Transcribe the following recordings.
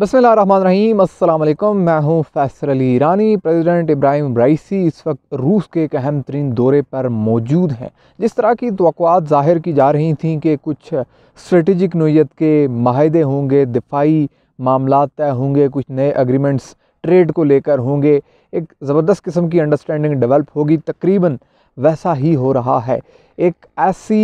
बसमीम अल्लाम मैं हूं फैसर अली ईरानी प्रेसिडेंट इब्राहिम ब्राइसी इस वक्त रूस के एक अहम तरीन दौरे पर मौजूद हैं जिस तरह की तो ज़ाहिर की जा रही थी कि कुछ स्ट्रेटिजिक नोयत के माहदे होंगे दिफाई मामला तय होंगे कुछ नए अग्रीमेंट्स ट्रेड को लेकर होंगे एक ज़बरदस्त किस्म की अंडरस्टैंडिंग डेवलप होगी तकरीबन वैसा ही हो रहा है एक ऐसी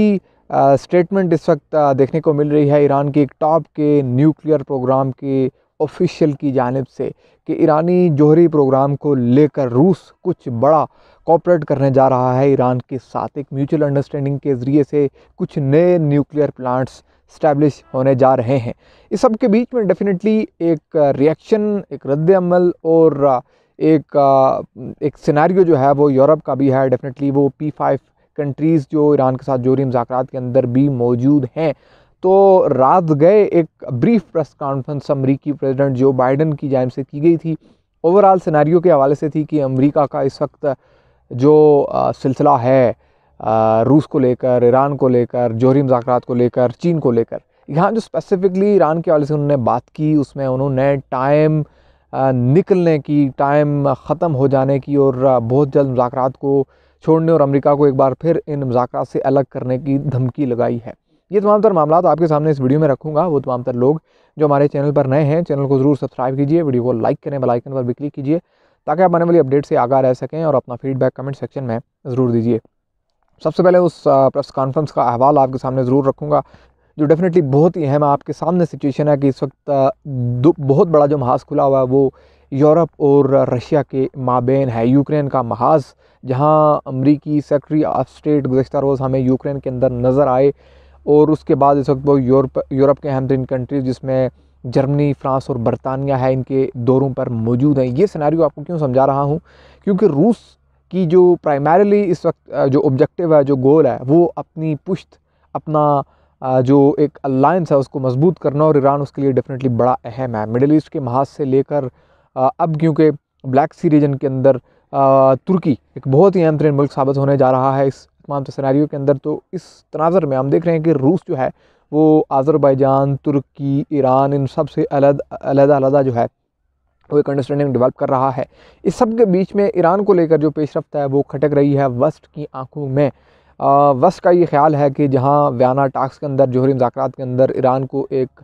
स्टेटमेंट इस वक्त देखने को मिल रही है ईरान के एक टॉप के न्यूक्लियर प्रोग्राम के ऑफिशियल की जानब से कि ईरानी जोहरी प्रोग्राम को लेकर रूस कुछ बड़ा कॉपरेट करने जा रहा है ईरान के साथ एक म्यूचुअल अंडरस्टैंडिंग के ज़रिए से कुछ नए न्यूक्लियर प्लांट्स स्टैब्लिश होने जा रहे हैं इस सब के बीच में डेफिनेटली एक रिएक्शन एक रद्दमल और एक एक सिनारी जो है वो यूरोप का भी है डेफिनेटली वो पी फाइव कंट्रीज़ जो ईरान के साथ जोरी मजाक के अंदर भी मौजूद हैं तो रात गए एक ब्रीफ प्रेस कॉन्फ्रेंस अमरीकी प्रेजिडेंट जो बाइडन की जाम से की गई थी ओवरऑल सिनारियो के हवाले से थी कि अमरीका का इस वक्त जो सिलसिला है रूस को लेकर ईरान को लेकर जोहरी मजाक को लेकर चीन को लेकर यहाँ जो स्पेसिफ़िकली ईरान के हवाले से उन्होंने बात की उसमें उन्होंने टाइम निकलने की टाइम ख़त्म हो जाने की और बहुत जल्द मुजाकर को छोड़ने और अमेरिका को एक बार फिर इन मुजाकर से अलग करने की धमकी लगाई है ये तमाम तर मामला तो आपके सामने इस वीडियो में रखूँगा वो तमाम तर लोग जो हमारे चैनल पर नए हैं चैनल को ज़रूर सब्सक्राइब कीजिए वीडियो को लाइक करें बेलाइकन पर भी क्लिक कीजिए ताकि आप आने वाली अपडेट से आगा रह सकें और अपना फीडबैक कमेंट सेक्शन में ज़रूर दीजिए सबसे पहले उस प्रेस कॉन्फ्रेंस का अहवाल आपके सामने ज़रूर रखूँगा जो डेफिनेटली बहुत ही अहम आपके सामने सिचुएशन है कि इस वक्त बहुत बड़ा जो महाज खुला हुआ है वो यूरोप और रशिया के माबेन है यूक्रेन का महाज जहां अमरीकी सेक्रेटरी ऑफ स्टेट गुजशत रोज़ हमें यूक्रेन के अंदर नज़र आए और उसके बाद इस वक्त वो यूरोप यूरोप के अहम तरीन कंट्रीज जिसमें जर्मनी फ्रांस और बरतानिया है इनके दौरों पर मौजूद हैं ये सिनारी आपको क्यों समझा रहा हूँ क्योंकि रूस की जो प्राइमरीली इस वक्त जो ऑब्जेक्टिव है जो गोल है वो अपनी पुश्त अपना जो एक अलायंस है उसको मजबूत करना और ईरान उसके लिए डेफिनेटली बड़ा अहम है मिडल ईस्ट के महाज से लेकर अब क्योंकि ब्लैक सी रीजन के अंदर तुर्की एक बहुत ही अहम तरीन मुल्क साबित होने जा रहा है इस तमाम सिनारियों के अंदर तो इस तनाजर में हम देख रहे हैं कि रूस जो है वो आज़रबाईजान तुर्की ईरान इन सब से अलग अलहदा जो है वो एक अंडरस्टैंडिंग डेवलप कर रहा है इस सब के बीच में ईरान को लेकर जो रफ्त है वो खटक रही है वस्ट की आंखों में वस्ट का ये ख्याल है कि जहाँ व्याना टास्क के अंदर जोहरी मुजात के अंदर ईरान को एक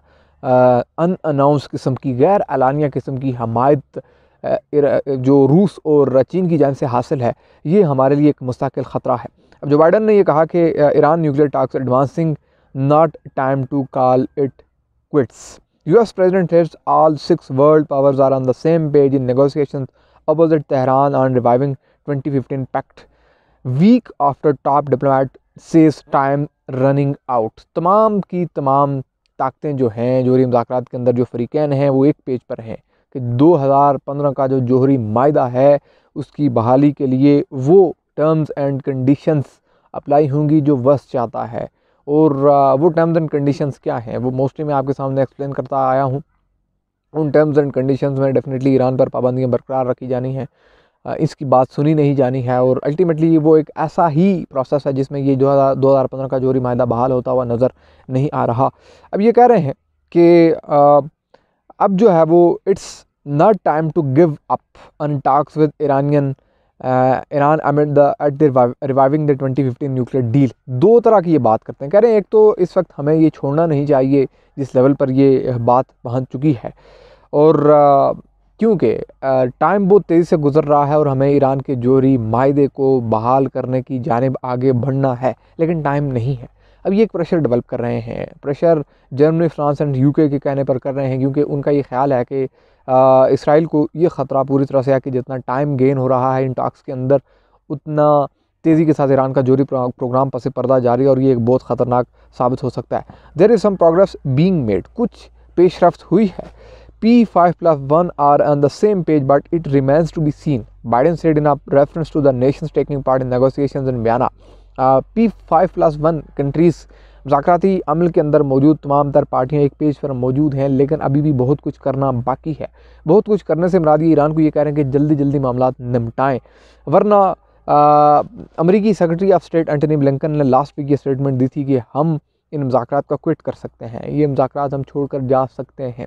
अन अनाउंस किस्म की गैर अलानिया किस्म की हमायत जो रूस और चीन की जान से हासिल है ये हमारे लिए एक मुस्किल ख़तरा है अब जो बाइडन ने यह कहा कि ईरान nuclear talks advancing not time to call it quits US president says all six world powers are on the same page in negotiations opposite Tehran on reviving fifteen pact week after top diplomat says time running out तमाम की तमाम ताकतें जो हैं जोहरी मुजाक के अंदर जो फरीकैन हैं वो एक पेज पर हैं कि 2015 का जो जोहरी माहा है उसकी बहाली के लिए वो टर्म्स एंड कंडीशंस अप्लाई होंगी जो वस चाहता है और वो टर्म्स एंड कंडीशंस क्या हैं वो मोस्टली मैं आपके सामने एक्सप्लेन करता आया हूँ उन टर्म्स एंड कंडीशंस में डेफिनेटली ईरान पर पाबंदियाँ बरकरार रखी जानी हैं इसकी बात सुनी नहीं जानी है और अल्टीमेटली वो एक ऐसा ही प्रोसेस है जिसमें ये जो हज़ार दो हज़ार पंद्रह का जोहरी माहा बहाल होता हुआ नज़र नहीं आ रहा अब ये कह रहे हैं कि अब जो है वो it's not time to give up on talks with Iranian Iran admit the at the reviving the twenty fifteen nuclear deal दो तरह की ये बात करते हैं कह रहे हैं एक तो इस वक्त हमें ये छोड़ना नहीं चाहिए जिस लेवल पर ये बात पहुँच चुकी है और uh, क्योंकि टाइम uh, बहुत तेज़ी से गुजर रहा है और हमें ईरान के जोरी माहे को बहाल करने की जानब आगे बढ़ना है लेकिन टाइम नहीं है अब ये एक प्रेशर डेवलप कर रहे हैं pressure Germany France and UK के कहने पर कर रहे हैं क्योंकि उनका ये ख्याल है कि इसराइल को ये ख़तरा पूरी तरह से है कि जितना टाइम गेन हो रहा है इन टॉक्स के अंदर उतना तेज़ी के साथ ईरान का जोरी प्रोग्राम पसे पर्दा जारी और ये एक बहुत ख़तरनाक साबित हो सकता है there is some progress being made कुछ पेशरफ्त हुई है P5 plus one are on the same page but it remains to be seen Biden said in a reference to the nations taking part in negotiation in Vienna. P five plus one countries मुजाकती अमल के अंदर मौजूद तमाम तर पार्टियाँ एक page पर मौजूद हैं लेकिन अभी भी बहुत कुछ करना बाकी है बहुत कुछ करने से मरादी ईरान को ये कह रहे हैं कि जल्दी जल्दी मामला निपटाएँ वरना अमरीकी secretary of state Antony Blinken ने लास्ट वीक ये स्टेटमेंट दी थी कि हम इन मुजाकर का क्विट कर सकते हैं ये मुजाकर हम छोड़ कर जा सकते हैं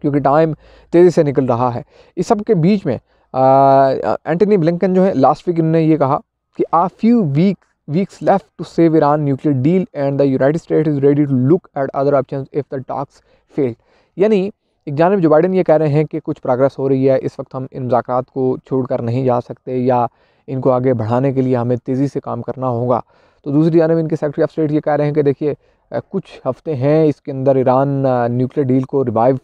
क्योंकि टाइम तेज़ी से निकल रहा है इस सब के बीच में एंटनी ब्लंकन जो है लास्ट वीक इन्होंने ये कहा कि a few week weeks left to save Iran nuclear deal and the United States is ready to look at other options if the talks failed. यानी एक जानब जो बाइडन ये कह रहे हैं कि कुछ प्रोग्रेस हो रही है इस वक्त हम इन मुजात को छोड़ कर नहीं जा सकते या इनको आगे बढ़ाने के लिए हमें तेज़ी से काम करना होगा तो दूसरी जानब इनके सेक्रेटरी ऑफ स्टेट ये कह रहे हैं कि देखिए कुछ हफ्ते हैं इसके अंदर ईरान न्यूक्लियर डील को रिवाइव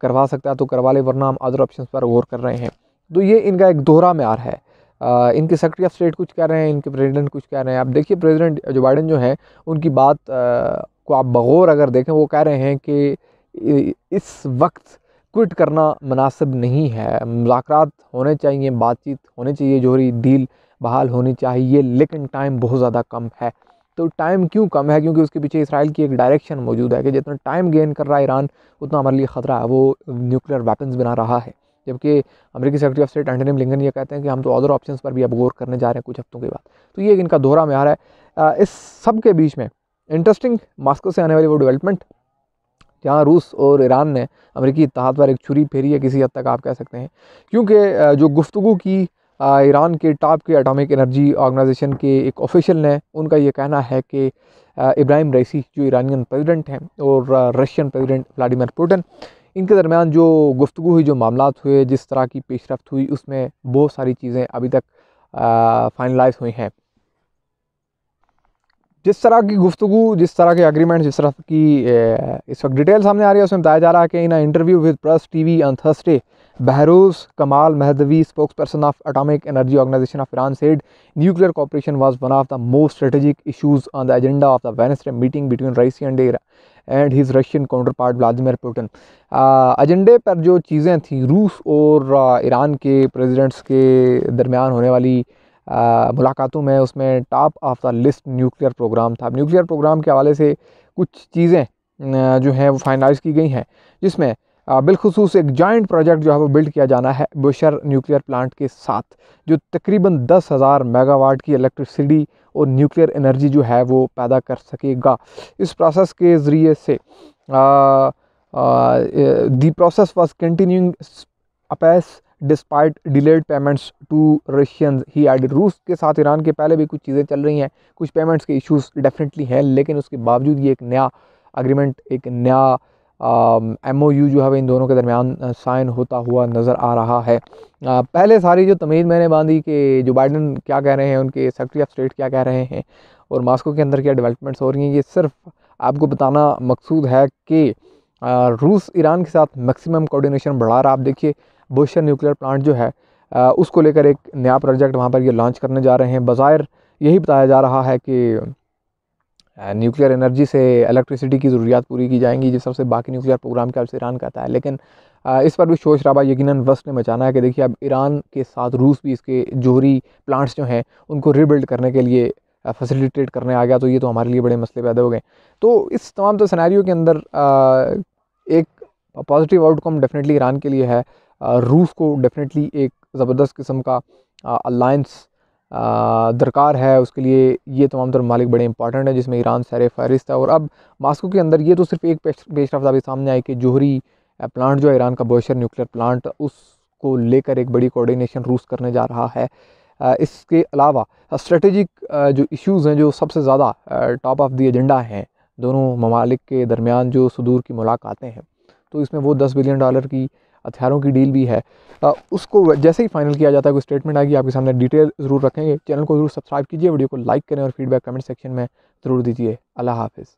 करवा सकता है तो करवा ले वरना हम अदर ऑप्शन पर गौर कर रहे हैं तो ये इनका एक दोहरा मैार है इनके सेक्रेटरी ऑफ स्टेट कुछ कह रहे हैं इनके प्रेसिडेंट कुछ कह रहे हैं आप देखिए प्रेसिडेंट जो बाइडन जो हैं उनकी बात को आप बगौर अगर देखें वो कह रहे हैं कि इस वक्त क्विट करना मुनासिब नहीं है मुजाकर होने चाहिए बातचीत होनी चाहिए जोहरी डील बहाल होनी चाहिए लेकिन टाइम बहुत ज़्यादा कम है तो टाइम क्यों कम है क्योंकि उसके पीछे इसराइल की एक डायरेक्शन मौजूद है कि जितना टाइम गेन कर रहा है ईरान उतना हमारे लिए ख़तरा है वो न्यूक्लियर वेपन्स बना रहा है जबकि अमेरिकी secretary of state Antony Blinken ये कहते हैं कि हम तो अदर ऑप्शन पर भी अब गौर करने जा रहे हैं कुछ हफ्तों के बाद तो ये इनका दोहरा में आ रहा है इस सब के बीच में इंटरेस्टिंग मास्को से आने वाली वो डेवलपमेंट जहाँ रूस और ईरान ने अमरीकी इतिहाद पर एक छुरी फेरी है किसी हद तक आप कह सकते हैं क्योंकि जो गुफ्तु की ईरान के टॉप के एटॉमिक एनर्जी ऑर्गेनाइजेशन के एक ऑफिशियल ने उनका यह कहना है कि इब्राहिम रईसी जो ईरानियन प्रेसिडेंट हैं और रशियन प्रेसिडेंट व्लाडिमिर पुटिन इनके दरमियान जो गुफ्तु हुई जो मामला हुए जिस तरह की पेशरफ हुई उसमें बहुत सारी चीज़ें अभी तक फ़ाइनलाइज हुई हैं जिस तरह की गुफ्तु जिस तरह के अग्रीमेंट जिस तरह की इस वक्त डिटेल सामने आ रही है उसमें बताया जा रहा है कि in interview with press T V on Thursday Behrouz Kamal Mahdavi spokesperson of atomic energy organisation of Iran said nuclear cooperation was one of the most strategic issues on the agenda of the Wednesday meeting between Raisi and and his Russian counterpart Vladimir Putin एजेंडे पर जो चीज़ें थीं रूस और Iran के president's के दरमियान होने वाली मुलाकातों में उसमें top of the list nuclear program था न्यूक्लियर प्रोग्राम के हवाले से कुछ चीज़ें जो हैं वो फाइनलाइज की गई हैं जिसमें बिलखसूस एक जॉइंट प्रोजेक्ट जो है वो बिल्ड किया जाना है बुशर न्यूक्लियर प्लांट के साथ जो तकरीबन दस हज़ार मेगावाट की इलेक्ट्रिसिटी और न्यूक्लियर एनर्जी जो है वो पैदा कर सकेगा इस प्रोसेस के ज़रिए से the process was continuing apace despite delayed payments to Russians he add रूस के साथ ईरान के पहले भी कुछ चीज़ें चल रही हैं कुछ पेमेंट्स के इश्यूज डेफिनेटली हैं लेकिन उसके बावजूद ये एक नया अग्रीमेंट एक नया एम ओ यू जो है इन दोनों के दरमियान साइन होता हुआ नज़र आ रहा है आ, पहले सारी जो तमीज़ मैंने बांधी कि जो बाइडन क्या कह रहे हैं उनके सेक्रेटरी ऑफ स्टेट क्या कह रहे हैं और मास्को के अंदर क्या डेवलपमेंट्स हो रही हैं ये सिर्फ आपको बताना मकसूद है कि रूस ईरान के साथ मैक्सिमम कोऑर्डिनेशन बढ़ा रहा आप देखिए बोशर न्यूक्लियर प्लांट जो है आ, उसको लेकर एक नया प्रोजेक्ट वहाँ पर ये लॉन्च करने जा रहे हैं बाज़ाहिर यही बताया जा रहा है कि न्यूक्लियर एनर्जी से इलेक्ट्रिसिटी की ज़रूरियात पूरी की जाएंगी जिस सबसे बाकी न्यूक्लियर प्रोग्राम के अब से ईरान कहता है लेकिन इस पर भी शोर शराबा यकीन वस्ट ने मचाना है कि देखिए अब ईरान के साथ रूस भी इसके जोहरी प्लांट्स जो हैं उनको रिबिल्ड करने के लिए फैसिलिटेट करने आ गया तो ये तो हमारे लिए बड़े मसले पैदा हो गए तो इस तमाम तो सिनेरियो के अंदर एक पॉजिटिव आउटकम डेफिनेटली ईरान के लिए है रूफ़ को डेफिनेटली एक ज़बरदस्त किस्म का अलाइंस दरकार है उसके लिए ये तमाम तर मालिक बड़े इंपॉर्टेंट हैं जिसमें ईरान सैर फहरिस्त है और अब मास्को के अंदर ये तो सिर्फ एक पेश रफ्त अभी सामने आई कि जोहरी प्लांट जो है ईरान का बोशर न्यूक्लियर प्लांट उसको लेकर एक बड़ी कोऑर्डिनेशन रूस करने जा रहा है इसके अलावा स्ट्रेटेजिक जो इश्यूज़ हैं जो सबसे ज़्यादा टॉप ऑफ दी एजेंडा हैं दोनों ममालिक के दरमियान जो सदूर की मुलाकातें हैं तो इसमें वो दस बिलियन डॉलर की हथियारों की डील भी है उसको जैसे ही फाइनल किया जाता है कोई स्टेटमेंट आएगी आपके सामने डिटेल ज़रूर रखेंगे चैनल को ज़रूर सब्सक्राइब कीजिए वीडियो को लाइक करें और फीडबैक कमेंट सेक्शन में ज़रूर दीजिए अल्लाह हाफिज़